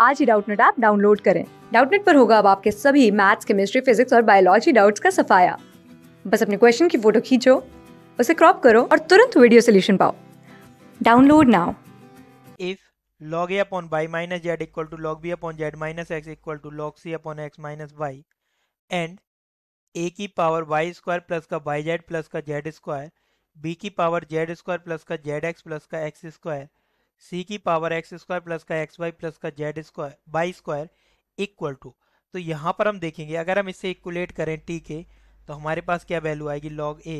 आज ही Doubtnut app download करें डाउटनेट पर होगा अब आपके सभी मैथ्स केमिस्ट्री फिजिक्स और बायोलॉजी डाउट्स का सफाया बस अपने क्वेश्चन की फोटो खींचो उसे क्रॉप करो और तुरंत वीडियो सोल्यूशन पाओ download now if log a upon y minus z equal to log b upon z minus x equal to log c upon x minus y and a की power y square plus का yz plus का z square b की power z square plus का zx plus का x square c की power x square plus का x y plus का z square y square equal to तो यहाँ पर हम देखेंगे अगर हम इससे इक्वलेट करें टी के तो हमारे पास क्या वैल्यू आएगी लॉग ए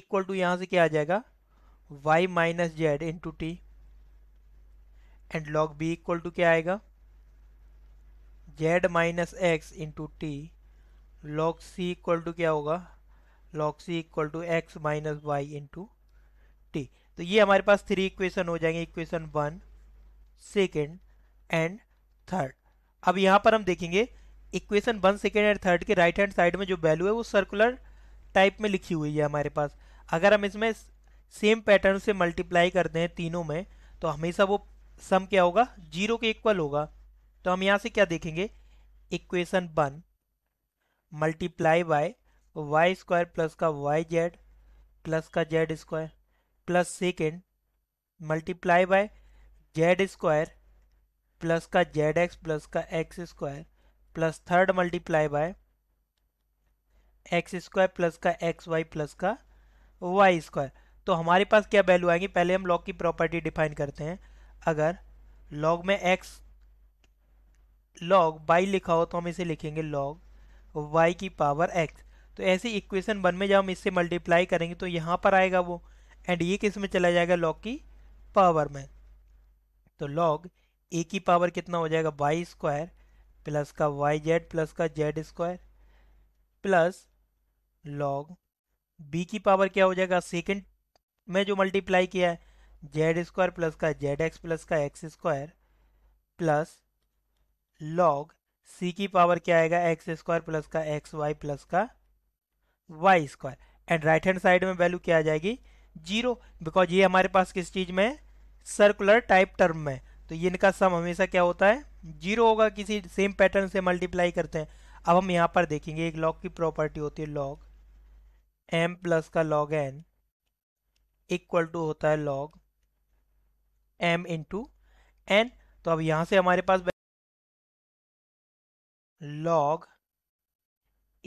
इक्वल टू यहाँ से क्या आ जाएगा y minus z into t and log b equal to क्या आएगा z minus x into t log c equal to क्या होगा log c equal to x minus y into t तो ये हमारे पास थ्री इक्वेशन हो जाएंगे equation one second and third अब यहाँ पर हम देखेंगे equation one second and third के राइट हैंड साइड में जो वैल्यू है वो सर्कुलर टाइप में लिखी हुई है हमारे पास अगर हम इसमें सेम पैटर्न से मल्टीप्लाई करते हैं तीनों में तो हमेशा वो सम क्या होगा जीरो के इक्वल होगा तो हम यहाँ से क्या देखेंगे equation one multiply by y square plus का वाई जेड प्लस का z square plus second multiply by z square plus का जेड एक्स प्लस का x square plus third multiply by x square plus का x y plus का y square तो हमारे पास क्या value आएंगी पहले हम लॉग की प्रॉपर्टी डिफाइन करते हैं अगर लॉग में एक्स लॉग बाई लिखा हो तो हम इसे लिखेंगे लॉग वाई की पावर एक्स तो ऐसी इक्वेशन बन में जब हम इससे मल्टीप्लाई करेंगे तो यहाँ पर आएगा वो एंड ये किस में चला जाएगा लॉग की पावर में तो लॉग ए की पावर कितना हो जाएगा वाई स्क्वायर प्लस का वाई जेड प्लस का z square plus log b की पावर क्या हो जाएगा सेकेंड में जो मल्टीप्लाई किया है जेड स्क्वायर प्लस का जेड एक्स प्लस का x square plus log c की पावर क्या आएगा एक्स स्क्वायर प्लस का एक्स वाई प्लस का y square and right hand side में वैल्यू क्या आ जाएगी जीरो बिकॉज ये हमारे पास किस चीज़ में सर्कुलर टाइप टर्म में तो ये इनका सम हमेशा क्या होता है जीरो होगा किसी सेम पैटर्न से मल्टीप्लाई करते हैं अब हम यहाँ पर देखेंगे एक लॉग की प्रॉपर्टी होती है लॉग एम प्लस का लॉग एन इक्वल टू होता है लॉग एम इंटू एन तो अब यहाँ से हमारे पास लॉग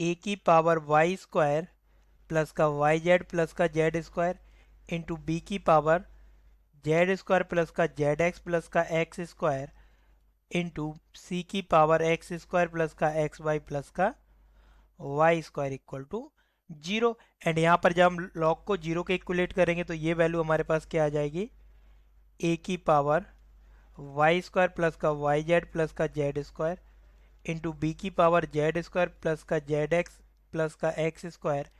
ए की पावर वाई स्क्वायर प्लस का वाई जेड प्लस का जेड स्क्वायर इंटू बी की पावर जेड स्क्वायर प्लस का जेड एक्स प्लस का एक्स स्क्वायर इंटू सी की पावर एक्स स्क्वायर प्लस का एक्स वाई प्लस का y square equal to zero and यहाँ पर जब हम लॉग को जीरो के इक्वलेट करेंगे तो ये वैल्यू हमारे पास क्या आ जाएगी ए की पावर वाई स्क्वायर प्लस का वाई जेड प्लस का जेड स्क्वायर इंटू बी की पावर जेड स्क्वायर प्लस का जेड एक्स प्लस का एक्स स्क्वायर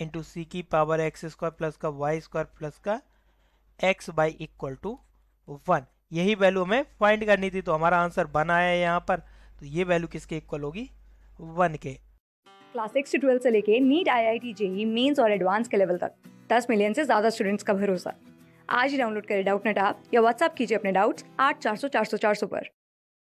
इंटू सी की पावर एक्स स्क्वायर प्लस का वाई स्क्वायर प्लस का x y equal to one यही value हमें find करनी थी तो हमारा आंसर वन आया है यहाँ पर तो ये वैल्यू किसके इक्वल होगी वन के क्लास सिक्स से ट्वेल्थ से लेके NEET IIT JEE mains और एडवांस के लेवल तक दस मिलियन से ज़्यादा स्टूडेंट्स का भरोसा आज ही डाउनलोड करें डाउट नेट आप या व्हाट्सअप कीजिए अपने डाउट्स आठ चार सौ चार सौ चार सौ पर